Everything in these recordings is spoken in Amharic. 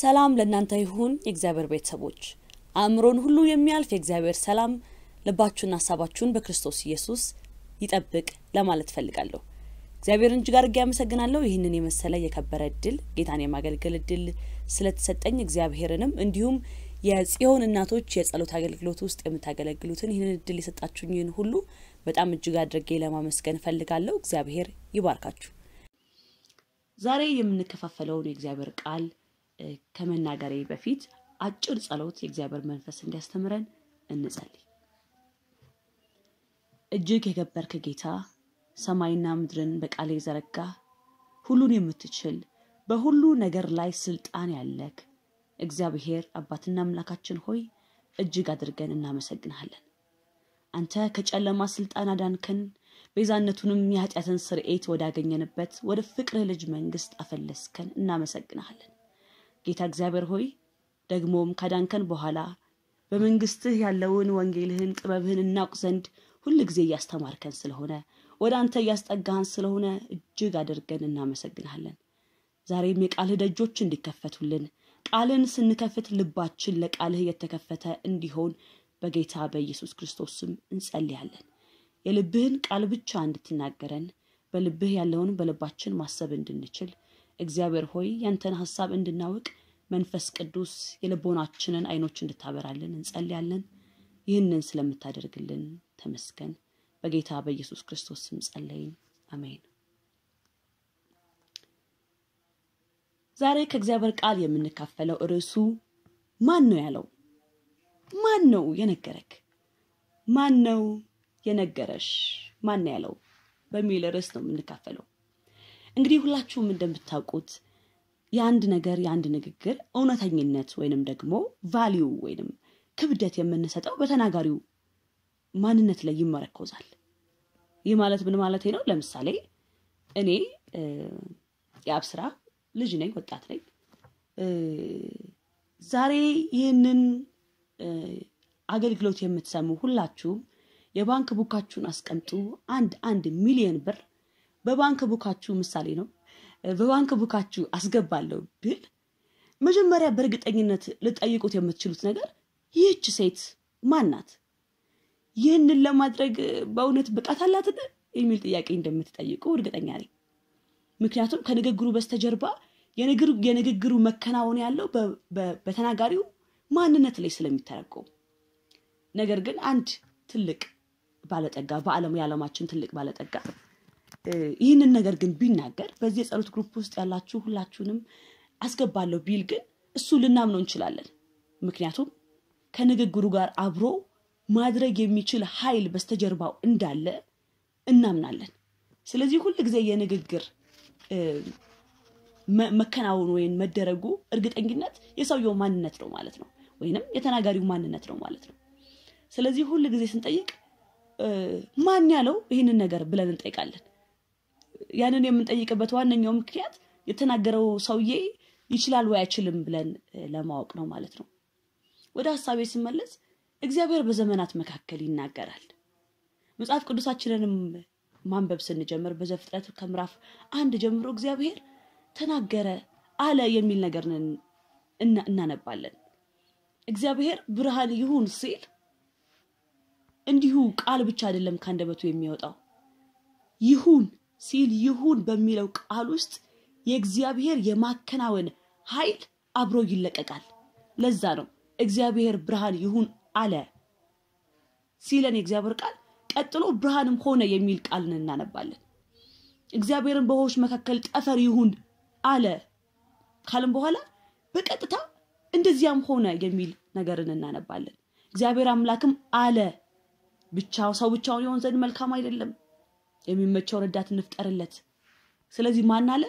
ሰላም ለእናንተ ይሁን የእግዚአብሔር ቤተሰቦች። አእምሮን ሁሉ የሚያልፍ የእግዚአብሔር ሰላም ልባችሁን ሀሳባችሁን በክርስቶስ ኢየሱስ ይጠብቅ ለማለት ፈልጋለሁ። እግዚአብሔርን እጅግ አድርጌ ያመሰግናለሁ። ይህንን የመሰለ የከበረ እድል ጌታን የማገልገል እድል ስለተሰጠኝ እግዚአብሔርንም እንዲሁም የጽዮን እናቶች የጸሎት አገልግሎት ውስጥ የምታገለግሉትን ይህንን እድል የሰጣችሁኝን ሁሉ በጣም እጅግ አድርጌ ለማመስገን ፈልጋለሁ እግዚአብሔር ይባርካችሁ። ዛሬ የምንከፋፈለውን የእግዚአብሔር ቃል ከመናገሬ በፊት አጭር ጸሎት የእግዚአብሔር መንፈስ እንዲያስተምረን እንጸልይ። እጅግ የገበርክ ጌታ፣ ሰማይና ምድርን በቃል የዘረጋ ሁሉን የምትችል በሁሉ ነገር ላይ ስልጣን ያለክ እግዚአብሔር አባትና አምላካችን ሆይ እጅግ አድርገን እናመሰግንሃለን። አንተ ከጨለማ ስልጣን አዳንከን፣ ቤዛነቱንም የኃጢአትን ስርኤት ወዳገኘንበት ወደ ፍቅር ልጅ መንግስት አፈለስከን። እናመሰግንሃለን። ጌታ እግዚአብሔር ሆይ ደግሞም ከዳንከን በኋላ በመንግስትህ ያለውን ወንጌልህን ጥበብህን እናውቅ ዘንድ ሁል ጊዜ እያስተማርከን ስለሆነ ወደ አንተ እያስጠጋህን ስለሆነ እጅግ አድርገን እናመሰግናለን። ዛሬም የቃልህ ደጆች እንዲከፈቱልን ቃልን ስንከፍት ልባችን ለቃልህ የተከፈተ እንዲሆን በጌታ በኢየሱስ ክርስቶስም እንጸልያለን። የልብህን ቃል ብቻ እንድትናገረን በልብህ ያለውን በልባችን ማሰብ እንድንችል እግዚአብሔር ሆይ ያንተን ሀሳብ እንድናውቅ መንፈስ ቅዱስ የልቦናችንን አይኖች እንድታበራልን እንጸልያለን። ይህንን ስለምታደርግልን ተመስገን። በጌታ በኢየሱስ ክርስቶስ ስም ጸለይን፣ አሜን። ዛሬ ከእግዚአብሔር ቃል የምንካፈለው ርዕሱ ማን ነው ያለው? ማን ነው የነገረክ? ማን ነው የነገረሽ? ማን ነው ያለው በሚል ርዕስ ነው የምንካፈለው። እንግዲህ ሁላችሁም እንደምታውቁት የአንድ ነገር የአንድ ንግግር እውነተኝነት ወይንም ደግሞ ቫሊዩ ወይንም ክብደት የምንሰጠው በተናጋሪው ማንነት ላይ ይመረኮዛል። ይህ ማለት ምን ማለት ነው? ለምሳሌ እኔ የአብስራ ልጅ ነኝ፣ ወጣት ነኝ። ዛሬ ይህንን አገልግሎት የምትሰሙ ሁላችሁም የባንክ ቡካችሁን አስቀምጡ፣ አንድ አንድ ሚሊዮን ብር በባንክ ቡካችሁ ምሳሌ ነው በባንክ ቡካችሁ አስገባለሁ ብል መጀመሪያ በእርግጠኝነት ልጠይቁት የምትችሉት ነገር ይህች ሴት ማን ናት? ይህንን ለማድረግ በእውነት ብቃት አላትን የሚል ጥያቄ እንደምትጠይቁ እርግጠኛ ነኝ። ምክንያቱም ከንግግሩ በስተጀርባ የንግግሩ መከናወን ያለው በተናጋሪው ማንነት ላይ ስለሚተረጎም። ነገር ግን አንድ ትልቅ ባለጠጋ በአለም የዓለማችን ትልቅ ባለጠጋ ይህንን ነገር ግን ቢናገር በዚህ የጸሎት ግሩፕ ውስጥ ያላችሁ ሁላችሁንም አስገባለሁ ቢል ግን እሱ ልናምነው እንችላለን። ምክንያቱም ከንግግሩ ጋር አብሮ ማድረግ የሚችል ኃይል በስተጀርባው እንዳለ እናምናለን። ስለዚህ ሁል ጊዜ የንግግር መከናወኑ ወይም መደረጉ እርግጠኝነት የሰውየው ማንነት ነው ማለት ነው፣ ወይንም የተናጋሪው ማንነት ነው ማለት ነው። ስለዚህ ሁል ጊዜ ስንጠይቅ ማን ያለው ይህንን ነገር ብለን እንጠይቃለን። ያንን የምንጠይቅበት ዋነኛው ምክንያት የተናገረው ሰውዬ ይችላል ወይ አይችልም ብለን ለማወቅ ነው ማለት ነው። ወደ ሀሳቤ ስመለስ እግዚአብሔር በዘመናት መካከል ይናገራል። መጽሐፍ ቅዱሳችንንም ማንበብ ስንጀምር በዘፍጥረት ከምዕራፍ አንድ ጀምሮ እግዚአብሔር ተናገረ አለ የሚል ነገር እናነባለን። እግዚአብሔር ብርሃን ይሁን ሲል እንዲሁ ቃል ብቻ አይደለም ከአንደበቱ የሚወጣው ይሁን ሲል ይሁን በሚለው ቃል ውስጥ የእግዚአብሔር የማከናወን ኃይል አብሮ ይለቀቃል። ለዛ ነው እግዚአብሔር ብርሃን ይሁን አለ ሲለን የእግዚአብሔር ቃል ቀጥሎ ብርሃንም ሆነ የሚል ቃልን እናነባለን። እግዚአብሔርን በውኆች መካከል ጠፈር ይሁን አለ ካልም በኋላ በቀጥታ እንደዚያም ሆነ የሚል ነገርን እናነባለን። እግዚአብሔር አምላክም አለ ብቻ ሰው ብቻውን የሆን ዘንድ መልካም አይደለም የሚመቸውን ረዳት እንፍጠርለት። ስለዚህ ማን አለ?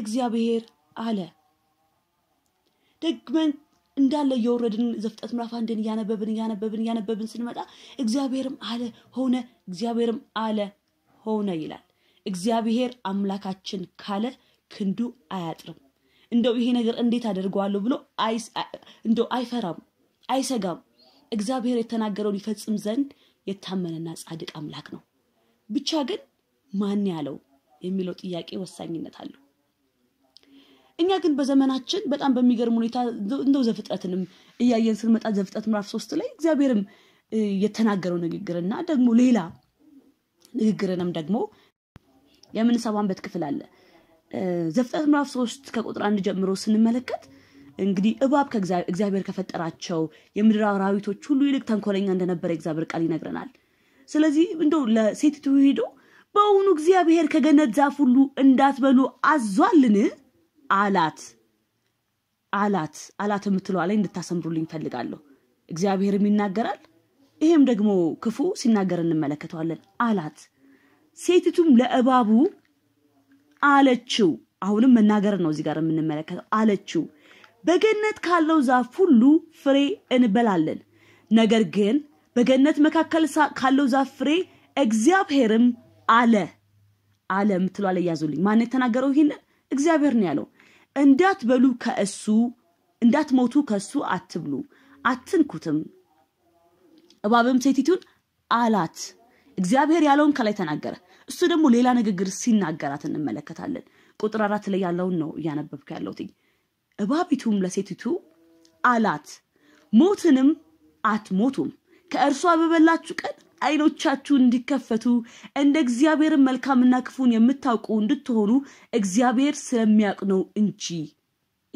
እግዚአብሔር አለ። ደግመን እንዳለ የወረድን ዘፍጠት ምራፍ አንድን እያነበብን እያነበብን እያነበብን ስንመጣ እግዚአብሔርም አለ ሆነ፣ እግዚአብሔርም አለ ሆነ ይላል። እግዚአብሔር አምላካችን ካለ ክንዱ አያጥርም። እንደው ይሄ ነገር እንዴት አደርገዋለሁ ብሎ እንደው አይፈራም፣ አይሰጋም። እግዚአብሔር የተናገረውን ይፈጽም ዘንድ የታመነና ጻድቅ አምላክ ነው። ብቻ ግን ማን ያለው የሚለው ጥያቄ ወሳኝነት አለው። እኛ ግን በዘመናችን በጣም በሚገርም ሁኔታ እንደው ዘፍጥረትንም እያየን ስንመጣ ዘፍጥረት ምዕራፍ ሶስት ላይ እግዚአብሔርም የተናገረው ንግግርና ደግሞ ሌላ ንግግርንም ደግሞ የምንሰማበት ክፍል አለ። ዘፍጥረት ምዕራፍ ሶስት ከቁጥር አንድ ጀምሮ ስንመለከት እንግዲህ እባብ እግዚአብሔር ከፈጠራቸው የምድር አራዊቶች ሁሉ ይልቅ ተንኮለኛ እንደነበረ እግዚአብሔር ቃል ይነግረናል። ስለዚህ እንደው ለሴቲቱ ሄዶ በውኑ እግዚአብሔር ከገነት ዛፍ ሁሉ እንዳትበሉ አዟልን? አላት አላት አላት የምትለዋ ላይ እንድታሰምሩልኝ ፈልጋለሁ። እግዚአብሔርም ይናገራል። ይሄም ደግሞ ክፉ ሲናገር እንመለከተዋለን። አላት ሴቲቱም ለእባቡ አለችው። አሁንም መናገር ነው እዚህ ጋር የምንመለከተው። አለችው በገነት ካለው ዛፍ ሁሉ ፍሬ እንበላለን። ነገር ግን በገነት መካከል ካለው ዛፍ ፍሬ እግዚአብሔርም አለ አለ የምትለ አለ ያዙልኝ። ማን የተናገረው ይህን እግዚአብሔር ነው ያለው። እንዳትበሉ ከእሱ እንዳትሞቱ ከእሱ አትብሉ አትንኩትም። እባብም ሴቲቱን አላት። እግዚአብሔር ያለውን ከላይ ተናገረ። እሱ ደግሞ ሌላ ንግግር ሲናገራት እንመለከታለን። ቁጥር አራት ላይ ያለውን ነው እያነበብኩ ያለሁት። እባቢቱም ለሴቲቱ አላት ሞትንም አትሞቱም ከእርሷ በበላችሁ ቀን አይኖቻችሁ እንዲከፈቱ እንደ እግዚአብሔር መልካምና ክፉን የምታውቁ እንድትሆኑ እግዚአብሔር ስለሚያውቅ ነው እንጂ።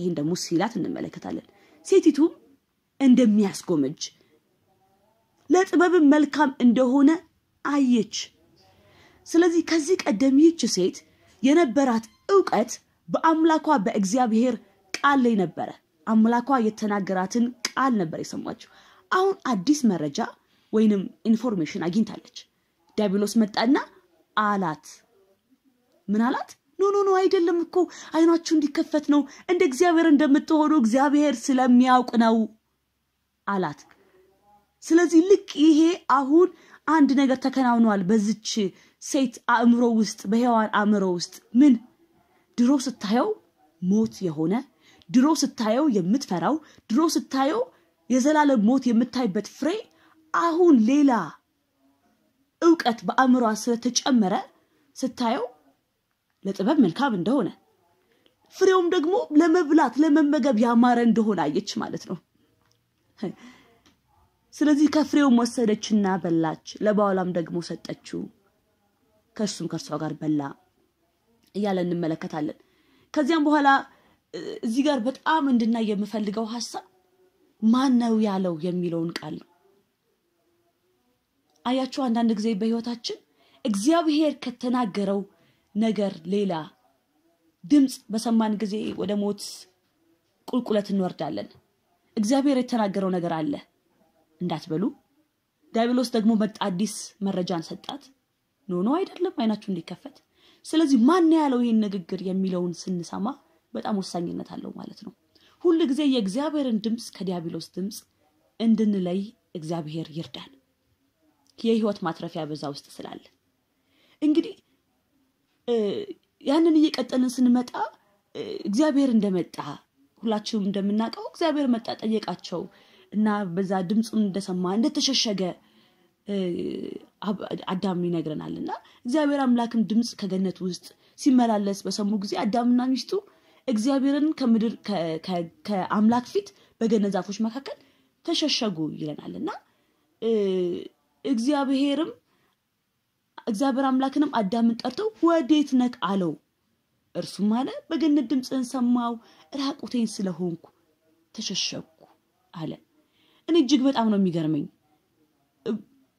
ይህን ደግሞ ሲላት እንመለከታለን። ሴቲቱም እንደሚያስጎመጅ ለጥበብ መልካም እንደሆነ አየች። ስለዚህ ከዚህ ቀደም ይህች ሴት የነበራት እውቀት በአምላኳ በእግዚአብሔር ቃል ላይ ነበረ። አምላኳ የተናገራትን ቃል ነበር የሰማችው። አሁን አዲስ መረጃ ወይንም ኢንፎርሜሽን አግኝታለች። ዲያብሎስ መጣና አላት። ምን አላት? ኖ ኖ ኖ አይደለም እኮ አይናችሁ እንዲከፈት ነው። እንደ እግዚአብሔር እንደምትሆኑ እግዚአብሔር ስለሚያውቅ ነው አላት። ስለዚህ ልክ ይሄ አሁን አንድ ነገር ተከናውኗል በዚች ሴት አእምሮ ውስጥ በሔዋን አእምሮ ውስጥ ምን ድሮ ስታየው ሞት የሆነ ድሮ ስታየው የምትፈራው ድሮ ስታየው የዘላለም ሞት የምታይበት ፍሬ አሁን ሌላ እውቀት በአእምሯ ስለተጨመረ ስታየው ለጥበብ መልካም እንደሆነ ፍሬውም ደግሞ ለመብላት ለመመገብ ያማረ እንደሆነ አየች ማለት ነው። ስለዚህ ከፍሬውም ወሰደችና በላች፣ ለባሏም ደግሞ ሰጠችው፣ ከእሱም ከእርሷ ጋር በላ እያለ እንመለከታለን። ከዚያም በኋላ እዚህ ጋር በጣም እንድናይ የምፈልገው ሀሳብ ማን ነው ያለው የሚለውን ቃል ነው። አያችሁ አንዳንድ ጊዜ በህይወታችን እግዚአብሔር ከተናገረው ነገር ሌላ ድምፅ በሰማን ጊዜ ወደ ሞት ቁልቁለት እንወርዳለን እግዚአብሔር የተናገረው ነገር አለ እንዳትበሉ ዲያብሎስ ደግሞ መጣ አዲስ መረጃን ሰጣት ኖኖ አይደለም አይናችሁ እንዲከፈት ስለዚህ ማን ያለው ይህን ንግግር የሚለውን ስንሰማ በጣም ወሳኝነት አለው ማለት ነው ሁል ጊዜ የእግዚአብሔርን ድምፅ ከዲያብሎስ ድምፅ እንድንለይ እግዚአብሔር ይርዳል። የህይወት ማትረፊያ በዛ ውስጥ ስላለ እንግዲህ ያንን እየቀጠልን ስንመጣ እግዚአብሔር እንደመጣ ሁላችሁም እንደምናውቀው እግዚአብሔር መጣ ጠየቃቸው እና በዛ ድምፁን እንደሰማ እንደተሸሸገ አዳም ይነግረናል እና እግዚአብሔር አምላክም ድምፅ ከገነት ውስጥ ሲመላለስ በሰሙ ጊዜ አዳምና ሚስቱ እግዚአብሔርን ከምድር ከአምላክ ፊት በገነት ዛፎች መካከል ተሸሸጉ ይለናል እና እግዚአብሔርም እግዚአብሔር አምላክንም አዳምን ጠርቶ ወዴት ነክ አለው። እርሱም አለ በገነት ድምፅህን ሰማው፣ ራቁቴን ስለሆንኩ ተሸሸኩ አለ። እኔ እጅግ በጣም ነው የሚገርመኝ።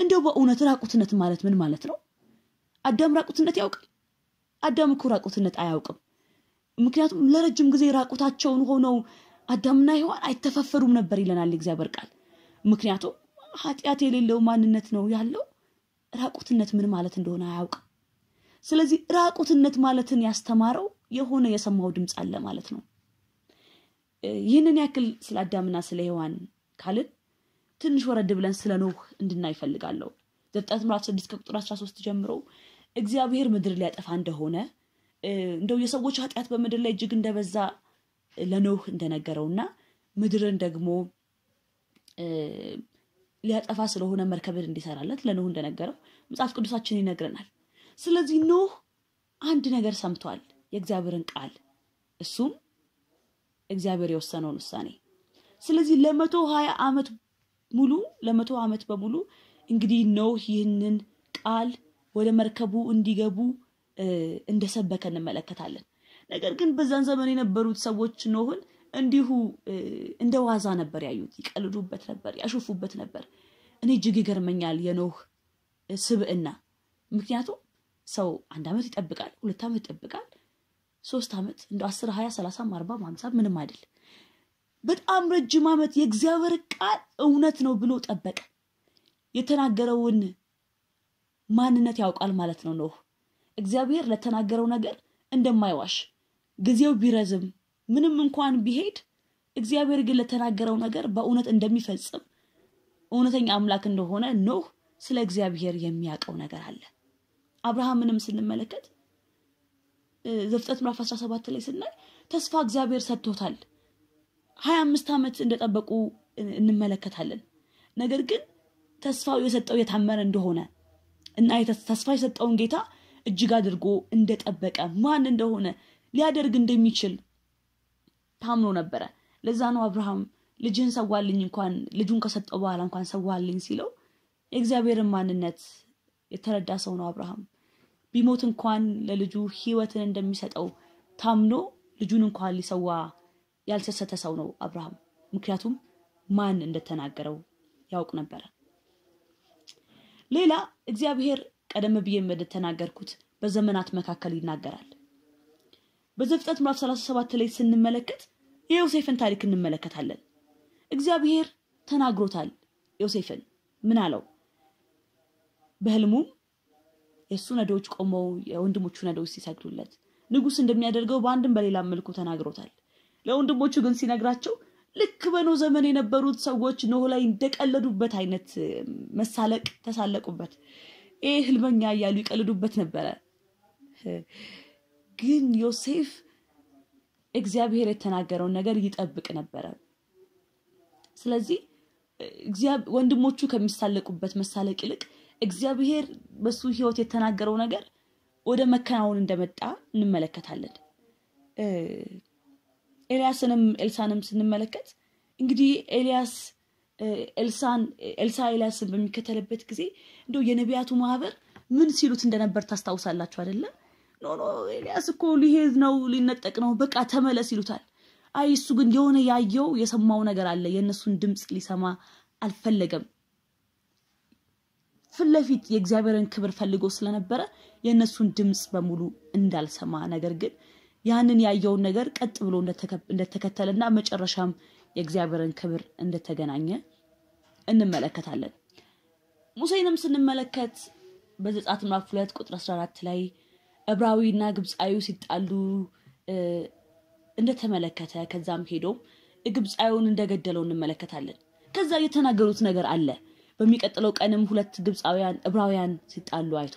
እንደው በእውነት ራቁትነት ማለት ምን ማለት ነው? አዳም ራቁትነት ያውቃል? አዳም እኮ ራቁትነት አያውቅም። ምክንያቱም ለረጅም ጊዜ ራቁታቸውን ሆነው አዳምና ሔዋን አይተፋፈሩም ነበር ይለናል እግዚአብሔር ቃል። ምክንያቱም ኃጢአት የሌለው ማንነት ነው ያለው ራቁትነት ምን ማለት እንደሆነ አያውቅም ስለዚህ ራቁትነት ማለትን ያስተማረው የሆነ የሰማው ድምፅ አለ ማለት ነው ይህንን ያክል ስለ አዳምና ስለ ሔዋን ካልን ትንሽ ወረድ ብለን ስለ ኖህ እንድና ይፈልጋለሁ ዘፍጥረት ምዕራፍ ስድስት ከቁጥር 13 ጀምሮ እግዚአብሔር ምድር ሊያጠፋ እንደሆነ እንደው የሰዎች ኃጢአት በምድር ላይ እጅግ እንደበዛ ለኖህ እንደነገረውና ምድርን ደግሞ ሊያጠፋ ስለሆነ መርከብን እንዲሰራለት ለኖህ እንደነገረው መጽሐፍ ቅዱሳችን ይነግረናል። ስለዚህ ኖህ አንድ ነገር ሰምቷል፣ የእግዚአብሔርን ቃል እሱም እግዚአብሔር የወሰነውን ውሳኔ። ስለዚህ ለመቶ ሀያ ዓመት ሙሉ ለመቶ ዓመት በሙሉ እንግዲህ ኖህ ይህንን ቃል ወደ መርከቡ እንዲገቡ እንደሰበከ እንመለከታለን። ነገር ግን በዛን ዘመን የነበሩት ሰዎች ኖህን እንዲሁ እንደ ዋዛ ነበር ያዩት። ይቀልዱበት ነበር፣ ያሹፉበት ነበር። እኔ እጅግ ይገርመኛል የኖህ ስብዕና። ምክንያቱም ሰው አንድ ዓመት ይጠብቃል፣ ሁለት ዓመት ይጠብቃል፣ ሶስት ዓመት እንደ አስር ሀያ ሰላሳ አርባ ሀምሳም ምንም አይደል። በጣም ረጅም ዓመት የእግዚአብሔር ቃል እውነት ነው ብሎ ጠበቀ። የተናገረውን ማንነት ያውቃል ማለት ነው ኖህ። እግዚአብሔር ለተናገረው ነገር እንደማይዋሽ ጊዜው ቢረዝም ምንም እንኳን ቢሄድ እግዚአብሔር ግን ለተናገረው ነገር በእውነት እንደሚፈጽም እውነተኛ አምላክ እንደሆነ ኖህ ስለ እግዚአብሔር የሚያውቀው ነገር አለ። አብርሃምንም ስንመለከት ምራፍ 1 17 ላይ ስናይ ተስፋ እግዚአብሔር ሰጥቶታል። ሀያ አምስት ዓመት እንደጠበቁ እንመለከታለን። ነገር ግን ተስፋው የሰጠው የታመነ እንደሆነ እና ተስፋ የሰጠውን ጌታ እጅግ አድርጎ እንደጠበቀ ማን እንደሆነ ሊያደርግ እንደሚችል ታምኖ ነበረ ለዛ ነው አብርሃም ልጅን ሰዋልኝ እንኳን ልጁን ከሰጠው በኋላ እንኳን ሰዋልኝ ሲለው የእግዚአብሔርን ማንነት የተረዳ ሰው ነው አብርሃም ቢሞት እንኳን ለልጁ ህይወትን እንደሚሰጠው ታምኖ ልጁን እንኳን ሊሰዋ ያልሰሰተ ሰው ነው አብርሃም ምክንያቱም ማን እንደተናገረው ያውቅ ነበረ ሌላ እግዚአብሔር ቀደም ብዬ እንደተናገርኩት በዘመናት መካከል ይናገራል በዘፍጥረት ምዕራፍ 37 ላይ ስንመለከት የዮሴፍን ታሪክ እንመለከታለን። እግዚአብሔር ተናግሮታል ዮሴፍን። ምን አለው? በህልሙም የእሱ ነዶዎች ቆመው የወንድሞቹ ነዶዎች ሲሰግዱለት ንጉስ እንደሚያደርገው በአንድም በሌላ መልኩ ተናግሮታል። ለወንድሞቹ ግን ሲነግራቸው ልክ በኖ ዘመን የነበሩት ሰዎች ኖህ ላይ እንደቀለዱበት አይነት መሳለቅ ተሳለቁበት። ይህ ህልመኛ እያሉ ይቀልዱበት ነበረ። ግን ዮሴፍ እግዚአብሔር የተናገረውን ነገር ይጠብቅ ነበረ። ስለዚህ ወንድሞቹ ከሚሳለቁበት መሳለቅ ይልቅ እግዚአብሔር በሱ ህይወት የተናገረው ነገር ወደ መከናወን እንደመጣ እንመለከታለን። ኤልያስንም ኤልሳንም ስንመለከት እንግዲህ ኤልያስ ኤልሳን ኤልሳ ኤልያስን በሚከተልበት ጊዜ እንደ የነቢያቱ ማህበር ምን ሲሉት እንደነበር ታስታውሳላችሁ አይደለም? ኖ ኤልያስ እኮ ሊሄድ ነው ሊነጠቅ ነው በቃ ተመለስ ይሉታል። አይ እሱ ግን የሆነ ያየው የሰማው ነገር አለ። የእነሱን ድምፅ ሊሰማ አልፈለገም። ፊት ለፊት የእግዚአብሔርን ክብር ፈልጎ ስለነበረ የእነሱን ድምፅ በሙሉ እንዳልሰማ ነገር ግን ያንን ያየውን ነገር ቀጥ ብሎ እንደተከተለና መጨረሻም የእግዚአብሔርን ክብር እንደተገናኘ እንመለከታለን። ሙሴንም ስንመለከት በዘጸአት ምዕራፍ ሁለት ቁጥር 14 ላይ ዕብራዊና ግብፃዊ ሲጣሉ እንደተመለከተ ከዛም ሄዶ ግብፃዊውን እንደገደለው እንመለከታለን። ከዛ የተናገሩት ነገር አለ። በሚቀጥለው ቀንም ሁለት ግብፃውያን ዕብራውያን ሲጣሉ አይቶ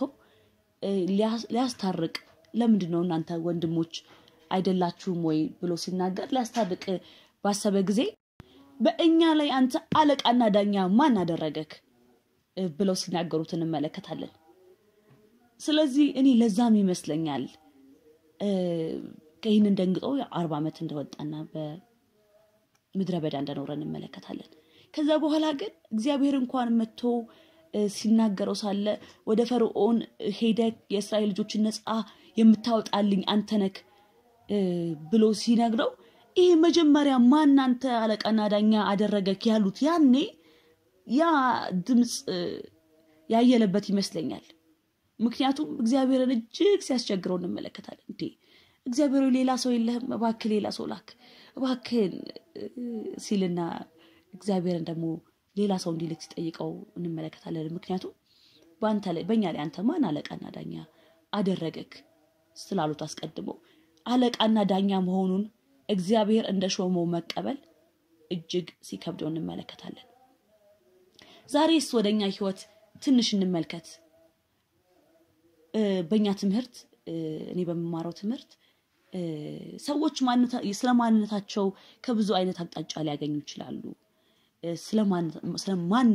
ሊያስታርቅ ለምንድን ነው እናንተ ወንድሞች አይደላችሁም ወይ ብሎ ሲናገር ሊያስታርቅ ባሰበ ጊዜ በእኛ ላይ አንተ አለቃና ዳኛ ማን አደረገክ ብለው ሲናገሩት እንመለከታለን። ስለዚህ እኔ ለዛም ይመስለኛል ይህንን ደንግጦ አርባ ዓመት እንደወጣና በምድረ በዳ እንደኖረ እንመለከታለን። ከዛ በኋላ ግን እግዚአብሔር እንኳን መጥቶ ሲናገረው ሳለ ወደ ፈርዖን ሄደ የእስራኤል ልጆችን ነፃ የምታወጣልኝ አንተነክ ብሎ ሲነግረው ይሄ መጀመሪያ ማን አንተ አለቃና ዳኛ አደረገክ ያሉት ያኔ ያ ድምፅ ያየለበት ይመስለኛል። ምክንያቱም እግዚአብሔርን እጅግ ሲያስቸግረው እንመለከታለን። እንዴ እግዚአብሔር ሌላ ሰው የለህም? እባክ ሌላ ሰው ላክ እባክን ሲልና እግዚአብሔርን ደግሞ ሌላ ሰው እንዲልክ ሲጠይቀው እንመለከታለን። ምክንያቱም በአንተ ላይ በእኛ ላይ አንተ ማን አለቃና ዳኛ አደረገክ ስላሉት አስቀድሞ አለቃና ዳኛ መሆኑን እግዚአብሔር እንደ ሾመው መቀበል እጅግ ሲከብደው እንመለከታለን። ዛሬ ስ ወደኛ ህይወት ትንሽ እንመልከት። በእኛ ትምህርት እኔ በምማረው ትምህርት ሰዎች ስለ ማንነታቸው ከብዙ አይነት አቅጣጫ ሊያገኙ ይችላሉ። ስለማን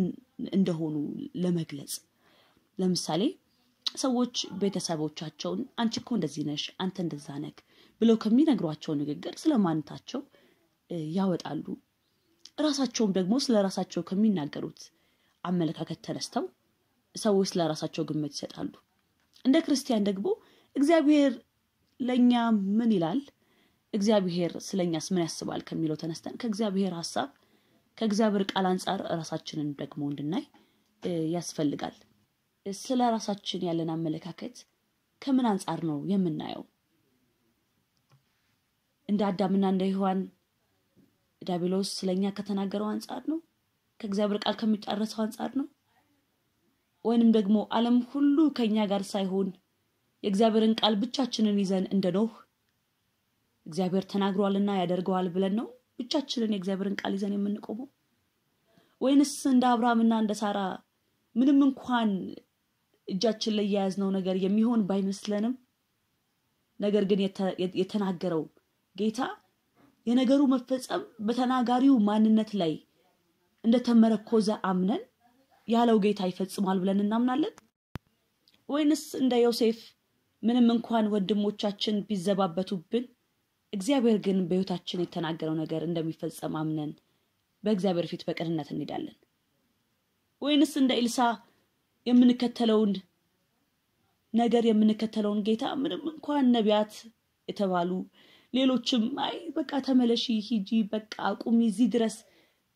እንደሆኑ ለመግለጽ ለምሳሌ ሰዎች ቤተሰቦቻቸውን አንቺ እኮ እንደዚህ ነሽ፣ አንተ እንደዛ ነክ ብለው ከሚነግሯቸው ንግግር ስለ ማንነታቸው ያወጣሉ። ራሳቸውም ደግሞ ስለ ራሳቸው ከሚናገሩት አመለካከት ተነስተው ሰዎች ስለ ራሳቸው ግምት ይሰጣሉ። እንደ ክርስቲያን ደግሞ እግዚአብሔር ለእኛ ምን ይላል፣ እግዚአብሔር ስለኛስ ምን ያስባል ከሚለው ተነስተን ከእግዚአብሔር ሀሳብ ከእግዚአብሔር ቃል አንጻር ራሳችንን ደግሞ እንድናይ ያስፈልጋል። ስለ ራሳችን ያለን አመለካከት ከምን አንጻር ነው የምናየው? እንደ አዳምና እንደ ህዋን ዳቢሎስ ስለኛ ከተናገረው አንጻር ነው? ከእግዚአብሔር ቃል ከሚጣረሰው አንጻር ነው? ወይንም ደግሞ ዓለም ሁሉ ከእኛ ጋር ሳይሆን የእግዚአብሔርን ቃል ብቻችንን ይዘን እንደ ኖህ እግዚአብሔር ተናግሯልና ያደርገዋል ብለን ነው ብቻችንን የእግዚአብሔርን ቃል ይዘን የምንቆመው? ወይንስ እንደ አብርሃምና እንደ ሳራ ምንም እንኳን እጃችን ላይ የያዝነው ነገር የሚሆን ባይመስለንም ነገር ግን የተናገረው ጌታ የነገሩ መፈጸም በተናጋሪው ማንነት ላይ እንደተመረኮዘ አምነን ያለው ጌታ ይፈጽማል ብለን እናምናለን ወይንስ እንደ ዮሴፍ ምንም እንኳን ወንድሞቻችን ቢዘባበቱብን እግዚአብሔር ግን በህይወታችን የተናገረው ነገር እንደሚፈጸም አምነን በእግዚአብሔር ፊት በቅንነት እንሄዳለን ወይንስ እንደ ኤልሳ የምንከተለውን ነገር የምንከተለውን ጌታ ምንም እንኳን ነቢያት የተባሉ ሌሎችም አይ በቃ ተመለሺ ሂጂ በቃ አቁሚ እዚህ ድረስ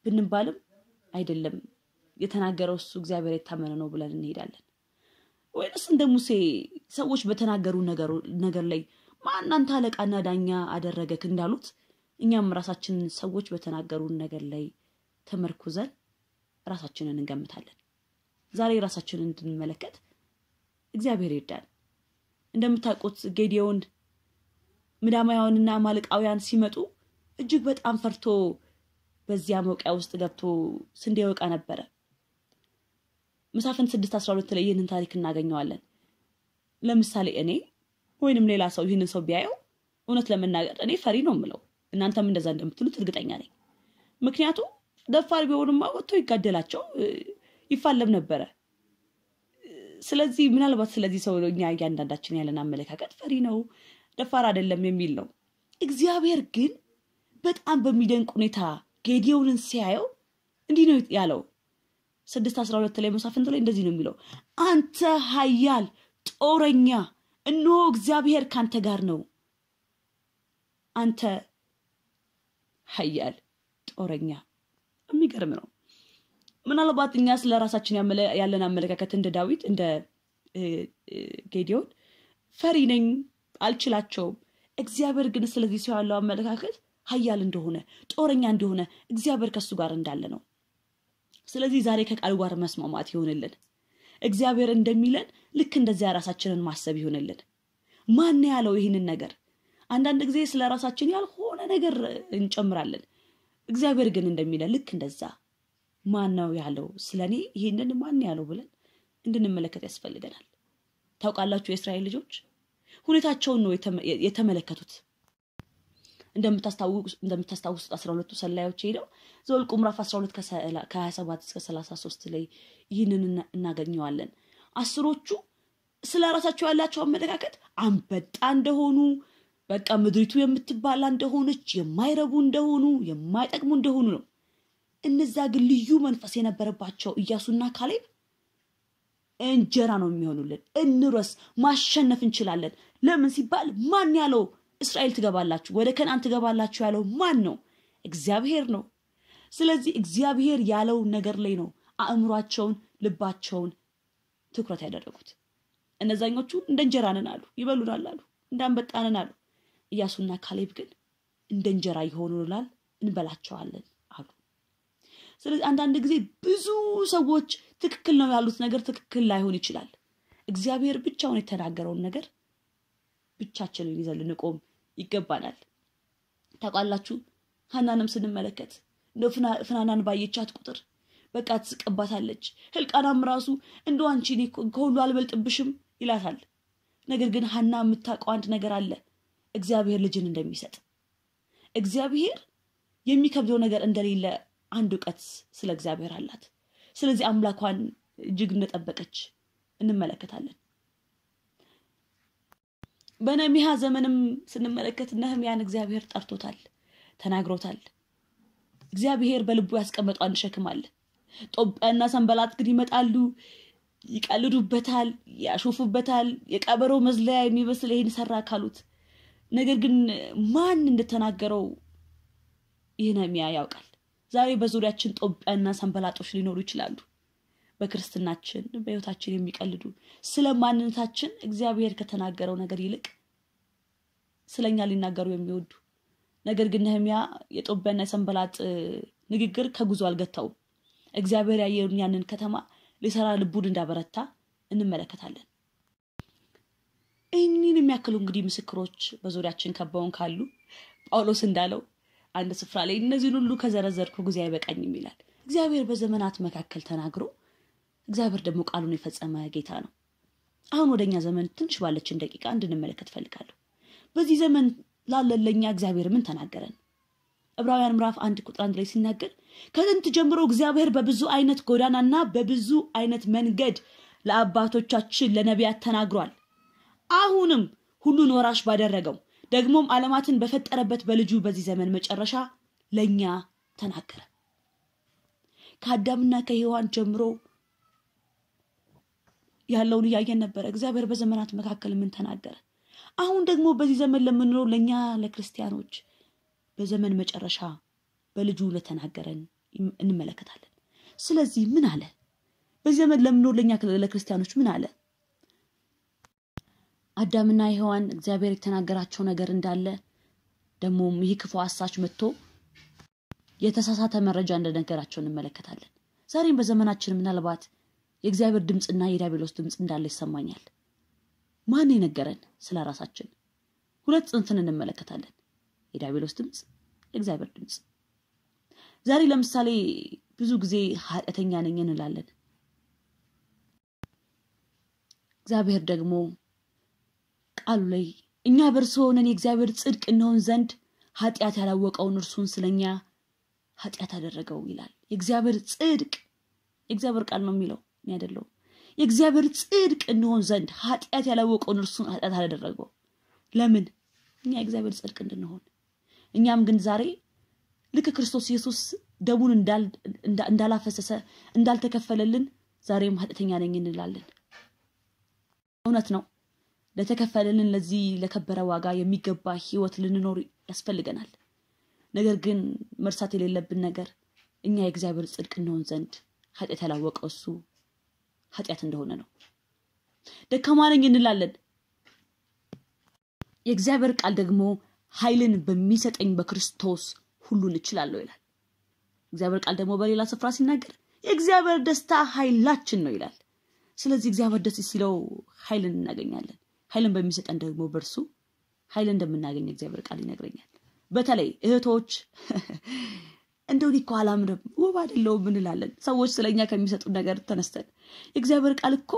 ብንባልም አይደለም የተናገረው እሱ እግዚአብሔር የታመነ ነው ብለን እንሄዳለን ወይንስ እንደ ሙሴ ሰዎች በተናገሩ ነገር ላይ ማናንተ አለቃና ዳኛ አደረገክ እንዳሉት እኛም ራሳችን ሰዎች በተናገሩን ነገር ላይ ተመርኩዘን ራሳችንን እንገምታለን ዛሬ ራሳችንን እንድንመለከት እግዚአብሔር ይርዳል እንደምታውቁት ጌዲዮን ምዳማያውንና ማልቃውያን ሲመጡ እጅግ በጣም ፈርቶ በዚያ መውቂያ ውስጥ ገብቶ ስንዴ ወቃ ነበረ መሳፍን ስድስት አስራ ሁለት ላይ ይህንን ታሪክ እናገኘዋለን። ለምሳሌ እኔ ወይንም ሌላ ሰው ይህንን ሰው ቢያየው እውነት ለመናገር እኔ ፈሪ ነው የምለው። እናንተም እንደዛ እንደምትሉት እርግጠኛ ነኝ። ምክንያቱም ደፋር ቢሆንማ ወጥቶ ይጋደላቸው ይፋለም ነበረ። ስለዚህ ምናልባት ስለዚህ ሰው እኛ እያንዳንዳችን ያለን አመለካከት ፈሪ ነው፣ ደፋር አይደለም የሚል ነው። እግዚአብሔር ግን በጣም በሚደንቅ ሁኔታ ጌዲዮንን ሲያየው እንዲህ ነው ያለው ስድስት አስራ ሁለት ላይ መሳፍንት ላይ እንደዚህ ነው የሚለው አንተ ሀያል ጦረኛ እነሆ እግዚአብሔር ካንተ ጋር ነው አንተ ሀያል ጦረኛ የሚገርም ነው ምናልባት እኛ ስለ ራሳችን ያለን አመለካከት እንደ ዳዊት እንደ ጌዲዮን ፈሪ ነኝ አልችላቸውም እግዚአብሔር ግን ስለዚህ ሰው ያለው አመለካከት ሀያል እንደሆነ ጦረኛ እንደሆነ እግዚአብሔር ከሱ ጋር እንዳለ ነው ስለዚህ ዛሬ ከቃል ጋር መስማማት ይሆንልን። እግዚአብሔር እንደሚለን ልክ እንደዚያ ራሳችንን ማሰብ ይሆንልን። ማን ያለው ይህንን ነገር? አንዳንድ ጊዜ ስለ ራሳችን ያልሆነ ነገር እንጨምራለን። እግዚአብሔር ግን እንደሚለን ልክ እንደዛ ማን ነው ያለው? ስለ እኔ ይህንን ማን ያለው ብለን እንድንመለከት ያስፈልገናል። ታውቃላችሁ፣ የእስራኤል ልጆች ሁኔታቸውን ነው የተመለከቱት። እንደምታስታውሱት አስራ ሁለቱ ሰላዮች ሄደው ዘወልቁ ምራፍ አስራ ሁለት ከሀያ ሰባት እስከ ሰላሳ ሶስት ላይ ይህንን እናገኘዋለን። አስሮቹ ስለ ራሳቸው ያላቸው አመለካከት አንበጣ እንደሆኑ በቃ ምድሪቱ የምትባላ እንደሆነች የማይረቡ እንደሆኑ የማይጠቅሙ እንደሆኑ ነው። እነዛ ግን ልዩ መንፈስ የነበረባቸው እያሱና ካሌብ እንጀራ ነው የሚሆኑልን። እንረስ ማሸነፍ እንችላለን። ለምን ሲባል ማን ያለው እስራኤል ትገባላችሁ፣ ወደ ከነአን ትገባላችሁ ያለው ማን ነው? እግዚአብሔር ነው። ስለዚህ እግዚአብሔር ያለው ነገር ላይ ነው አእምሯቸውን፣ ልባቸውን ትኩረት ያደረጉት። እነዛኞቹ እንደ እንጀራንን አሉ፣ ይበሉናል አሉ፣ እንደ አሉ። ኢያሱና ካሌብ ግን እንደ እንጀራ ይሆኑናል፣ እንበላቸዋለን አሉ። ስለዚህ አንዳንድ ጊዜ ብዙ ሰዎች ትክክል ነው ያሉት ነገር ትክክል ላይሆን ይችላል። እግዚአብሔር ብቻውን የተናገረውን ነገር ብቻችንን ይዘን ልንቆም ይገባናል። ታቋላችሁ ሀናንም ስንመለከት እንደው ፍናናን ባየቻት ቁጥር በቃ ትስቀባታለች ህልቃናም ራሱ እንደ አንቺ ከሁሉ አልበልጥብሽም ይላታል። ነገር ግን ሀና የምታውቀው አንድ ነገር አለ፣ እግዚአብሔር ልጅን እንደሚሰጥ እግዚአብሔር የሚከብደው ነገር እንደሌለ አንድ እውቀት ስለ እግዚአብሔር አላት። ስለዚህ አምላኳን እጅግ እንደጠበቀች እንመለከታለን። በነሚያ ዘመንም ስንመለከት ነህምያን እግዚአብሔር ጠርቶታል፣ ተናግሮታል። እግዚአብሔር በልቡ ያስቀመጠው አንድ ሸክም አለ። ጦጵያና ሰንበላት ግን ይመጣሉ፣ ይቀልዱበታል፣ ያሾፉበታል። የቀበሮ መዝለያ የሚመስል ይህን ሰራ ካሉት ነገር ግን ማን እንደተናገረው ይህ ነህምያ ያውቃል። ዛሬ በዙሪያችን ጦጵያና ሰንበላጦች ሊኖሩ ይችላሉ። በክርስትናችን በህይወታችን የሚቀልዱ ስለ ማንነታችን እግዚአብሔር ከተናገረው ነገር ይልቅ ስለኛ ሊናገሩ የሚወዱ ነገር ግን ነህሚያ የጦበና የሰንበላጥ ንግግር ከጉዞ አልገታውም። እግዚአብሔር ያየሩን ያንን ከተማ ሊሰራ ልቡን እንዳበረታ እንመለከታለን። ይህንን የሚያክሉ እንግዲህ ምስክሮች በዙሪያችን ከበውን ካሉ ጳውሎስ እንዳለው አንድ ስፍራ ላይ እነዚህን ሁሉ ከዘረዘርኩ ጊዜ አይበቃኝም ይላል። እግዚአብሔር በዘመናት መካከል ተናግሮ እግዚአብሔር ደግሞ ቃሉን የፈጸመ ጌታ ነው። አሁን ወደኛ ዘመን ትንሽ ባለችን ደቂቃ እንድንመለከት ፈልጋለሁ። በዚህ ዘመን ላለን እግዚአብሔር ምን ተናገረን? ዕብራውያን ምራፍ አንድ ቁጥር አንድ ላይ ሲናገር ከጥንት ጀምሮ እግዚአብሔር በብዙ አይነት ጎዳናና በብዙ አይነት መንገድ ለአባቶቻችን ለነቢያት ተናግሯል። አሁንም ሁሉን ወራሽ ባደረገው ደግሞም ዓለማትን በፈጠረበት በልጁ በዚህ ዘመን መጨረሻ ለእኛ ተናገረ። ከአዳምና ከህዋን ጀምሮ ያለውን እያየን ነበረ። እግዚአብሔር በዘመናት መካከል ምን ተናገረ? አሁን ደግሞ በዚህ ዘመን ለምንኖር ለእኛ ለክርስቲያኖች በዘመን መጨረሻ በልጁ ለተናገረን እንመለከታለን። ስለዚህ ምን አለ? በዚህ ዘመን ለምንኖር ለእኛ ለክርስቲያኖች ምን አለ? አዳምና ሔዋን እግዚአብሔር የተናገራቸው ነገር እንዳለ ደግሞም ይህ ክፉ አሳች መጥቶ የተሳሳተ መረጃ እንደነገራቸው እንመለከታለን። ዛሬም በዘመናችን ምናልባት የእግዚአብሔር ድምፅና የዲያብሎስ ድምፅ እንዳለ ይሰማኛል። ማን የነገረን ስለ ራሳችን? ሁለት ጽንፍን እንመለከታለን። የዲያብሎስ ድምፅ፣ የእግዚአብሔር ድምፅ። ዛሬ ለምሳሌ ብዙ ጊዜ ኃጢአተኛ ነኝ እንላለን። እግዚአብሔር ደግሞ ቃሉ ላይ እኛ በርሶ ሆነን የእግዚአብሔር ጽድቅ እንሆን ዘንድ ኃጢአት ያላወቀውን እርሱን ስለኛ ኃጢአት አደረገው ይላል። የእግዚአብሔር ጽድቅ የእግዚአብሔር ቃል ነው የሚለው ያደለው የእግዚአብሔር ጽድቅ እንሆን ዘንድ ኃጢአት ያላወቀውን እርሱን ኃጢአት አላደረገው። ለምን? እኛ የእግዚአብሔር ጽድቅ እንድንሆን። እኛም ግን ዛሬ ልክ ክርስቶስ ኢየሱስ ደሙን እንዳላፈሰሰ እንዳልተከፈለልን ዛሬም ኃጢአተኛ ነኝ እንላለን። እውነት ነው። ለተከፈለልን ለዚህ ለከበረ ዋጋ የሚገባ ህይወት ልንኖር ያስፈልገናል። ነገር ግን መርሳት የሌለብን ነገር እኛ የእግዚአብሔር ጽድቅ እንሆን ዘንድ ኃጢአት ያላወቀው እሱ ኃጢአት እንደሆነ ነው። ደካማ ነኝ እንላለን። የእግዚአብሔር ቃል ደግሞ ኃይልን በሚሰጠኝ በክርስቶስ ሁሉን እችላለሁ ይላል። እግዚአብሔር ቃል ደግሞ በሌላ ስፍራ ሲናገር የእግዚአብሔር ደስታ ኃይላችን ነው ይላል። ስለዚህ እግዚአብሔር ደስ ሲለው ኃይልን እናገኛለን። ኃይልን በሚሰጠን ደግሞ በእርሱ ኃይል እንደምናገኝ እግዚአብሔር ቃል ይነግረኛል። በተለይ እህቶች እንደው እኮ አላምንም ውብ አይደለሁም እንላለን ሰዎች ስለኛ ከሚሰጡ ነገር ተነስተን የእግዚአብሔር ቃል እኮ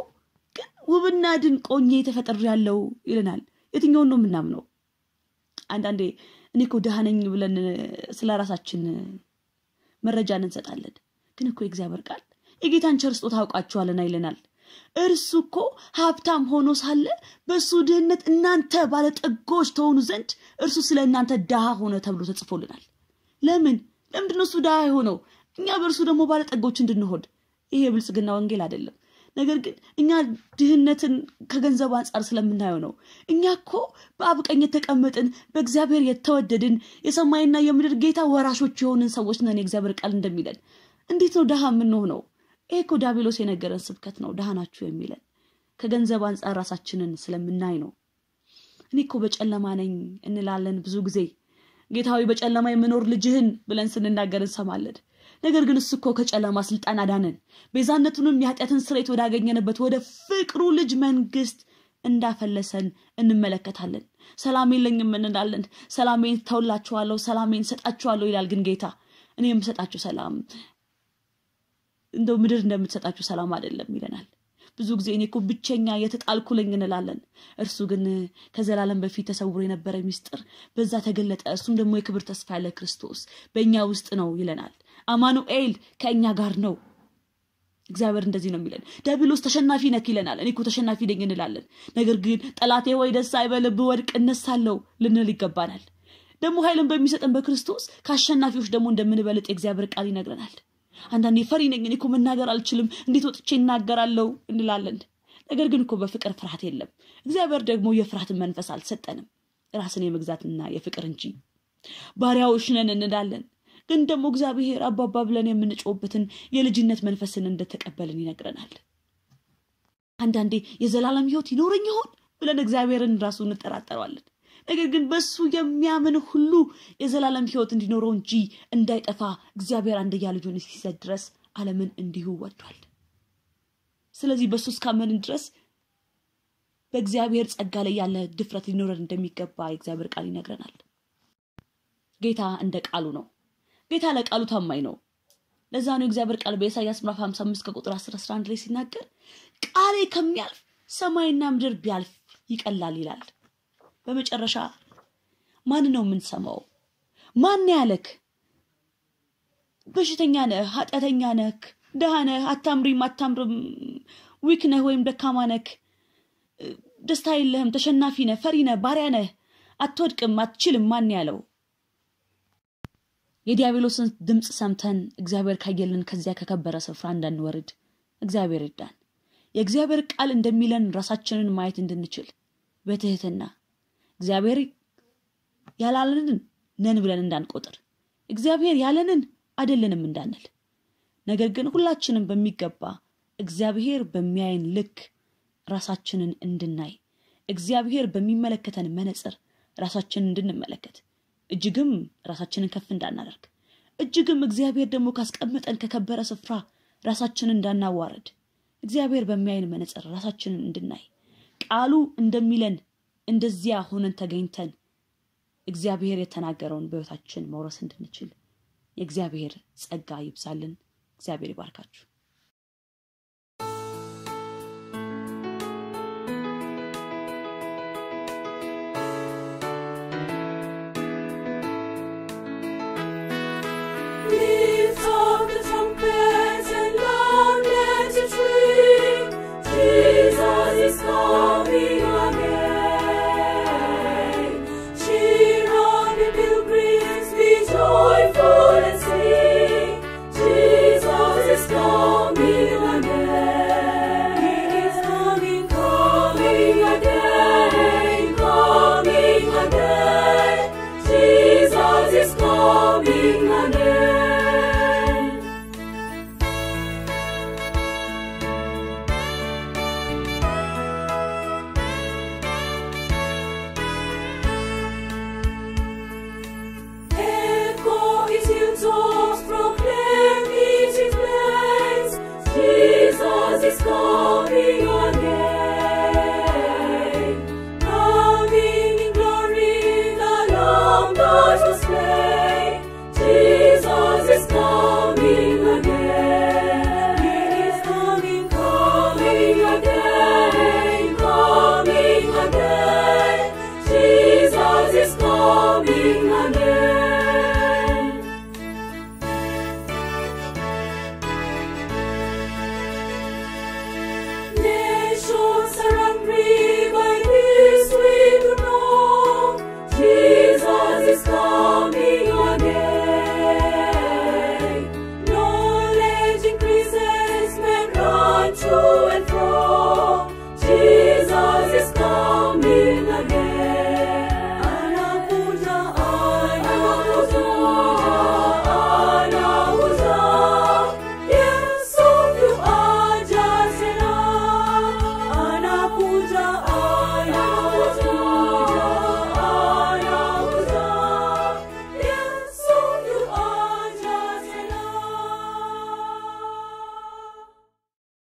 ግን ውብና ድንቆኜ ተፈጥር ያለው ይለናል የትኛውን ነው የምናምነው አንዳንዴ እኔ እኮ ድሃ ነኝ ብለን ስለ ራሳችን መረጃን እንሰጣለን ግን እኮ የእግዚአብሔር ቃል የጌታን ቸር ስጦታ ይለናል እርሱ እኮ ሀብታም ሆኖ ሳለ በእሱ ድህነት እናንተ ባለጠጎች ተሆኑ ዘንድ እርሱ ስለ እናንተ ድሃ ሆነ ተብሎ ተጽፎልናል ለምን ለምንድነው እሱ ድሃ የሆነው? እኛ በእርሱ ደግሞ ባለጠጎች እንድንሆን። ይሄ የብልጽግና ወንጌል አይደለም። ነገር ግን እኛ ድህነትን ከገንዘብ አንጻር ስለምናየው ነው። እኛ እኮ በአብ ቀኝ የተቀመጥን በእግዚአብሔር የተወደድን የሰማይና የምድር ጌታ ወራሾች የሆንን ሰዎች ነን። የእግዚአብሔር ቃል እንደሚለን እንዴት ነው ድሃ የምንሆነው? ይሄ እኮ ዲያብሎስ የነገረን ስብከት ነው፣ ድሃ ናችሁ የሚለን ከገንዘብ አንጻር ራሳችንን ስለምናይ ነው። እኔ እኮ በጨለማ ነኝ እንላለን ብዙ ጊዜ ጌታዊ በጨለማ የምኖር ልጅህን ብለን ስንናገር እንሰማለን። ነገር ግን እሱ እኮ ከጨለማ ስልጣን አዳነን፣ ቤዛነቱንም የኃጢአትን ስርየት ወዳገኘንበት ወደ ፍቅሩ ልጅ መንግስት እንዳፈለሰን እንመለከታለን። ሰላም ለኝም እንላለን። ሰላሜን ተውላችኋለሁ፣ ሰላሜን ሰጣችኋለሁ ይላል። ግን ጌታ እኔ የምሰጣችሁ ሰላም እንደው ምድር እንደምትሰጣችሁ ሰላም አይደለም ይለናል። ብዙ ጊዜ እኔ እኮ ብቸኛ የተጣልኩለኝ እንላለን። እርሱ ግን ከዘላለም በፊት ተሰውሮ የነበረ ሚስጥር በዛ ተገለጠ። እርሱም ደግሞ የክብር ተስፋ ያለ ክርስቶስ በእኛ ውስጥ ነው ይለናል። አማኑኤል ከእኛ ጋር ነው። እግዚአብሔር እንደዚህ ነው የሚለን። ዲያብሎስ ተሸናፊ ነክ ይለናል። እኔ እኮ ተሸናፊ ነኝ እንላለን። ነገር ግን ጠላቴ ወይ ደስ አይበል፣ ብወድቅ እነሳለሁ ልንል ይገባናል። ደግሞ ኃይልን በሚሰጠን በክርስቶስ ከአሸናፊዎች ደግሞ እንደምንበልጥ የእግዚአብሔር ቃል ይነግረናል። አንዳንዴ ፈሪ ነኝ እኔ እኮ መናገር አልችልም፣ እንዴት ወጥቼ እናገራለሁ እንላለን። ነገር ግን እኮ በፍቅር ፍርሃት የለም። እግዚአብሔር ደግሞ የፍርሃትን መንፈስ አልሰጠንም፣ ራስን የመግዛትና የፍቅር እንጂ። ባሪያዎች ነን እንላለን፣ ግን ደግሞ እግዚአብሔር አባባ ብለን የምንጮውበትን የልጅነት መንፈስን እንደተቀበልን ይነግረናል። አንዳንዴ የዘላለም ሕይወት ይኖረኝ ይሆን ብለን እግዚአብሔርን ራሱ እንጠራጠረዋለን። ነገር ግን በእሱ የሚያምን ሁሉ የዘላለም ህይወት እንዲኖረው እንጂ እንዳይጠፋ እግዚአብሔር አንድያ ልጁን እስኪሰጥ ድረስ ዓለምን እንዲሁ ወዷል። ስለዚህ በእሱ እስካመንን ድረስ በእግዚአብሔር ጸጋ ላይ ያለ ድፍረት ሊኖረን እንደሚገባ የእግዚአብሔር ቃል ይነግረናል። ጌታ እንደ ቃሉ ነው። ጌታ ለቃሉ ታማኝ ነው። ለዛ ነው የእግዚአብሔር ቃል በኢሳያስ ምዕራፍ 55 ከቁጥር 10 11 ላይ ሲናገር ቃሌ ከሚያልፍ ሰማይና ምድር ቢያልፍ ይቀላል ይላል። በመጨረሻ ማን ነው የምንሰማው? ማን ያለክ? በሽተኛ ነህ፣ ኃጢአተኛ ነህ፣ ደሃ ነህ፣ አታምሪም፣ አታምርም፣ ዊክ ነህ ወይም ደካማ ነህ፣ ደስታ የለህም፣ ተሸናፊ ነህ፣ ፈሪ ነህ፣ ባሪያ ነህ፣ አትወድቅም፣ አትችልም። ማን ያለው? የዲያብሎስን ድምፅ ሰምተን እግዚአብሔር ካየልን ከዚያ ከከበረ ስፍራ እንዳንወርድ እግዚአብሔር ይርዳን። የእግዚአብሔር ቃል እንደሚለን ራሳችንን ማየት እንድንችል በትህትና እግዚአብሔር ያላለንን ነን ብለን እንዳንቆጥር፣ እግዚአብሔር ያለንን አይደለንም እንዳንል፣ ነገር ግን ሁላችንም በሚገባ እግዚአብሔር በሚያይን ልክ ራሳችንን እንድናይ እግዚአብሔር በሚመለከተን መነጽር ራሳችንን እንድንመለከት እጅግም ራሳችንን ከፍ እንዳናደርግ እጅግም እግዚአብሔር ደግሞ ካስቀመጠን ከከበረ ስፍራ ራሳችንን እንዳናዋረድ እግዚአብሔር በሚያይን መነጽር ራሳችንን እንድናይ ቃሉ እንደሚለን እንደዚያ ሆነን ተገኝተን እግዚአብሔር የተናገረውን በህይወታችን መውረስ እንድንችል የእግዚአብሔር ጸጋ ይብዛልን። እግዚአብሔር ይባርካችሁ።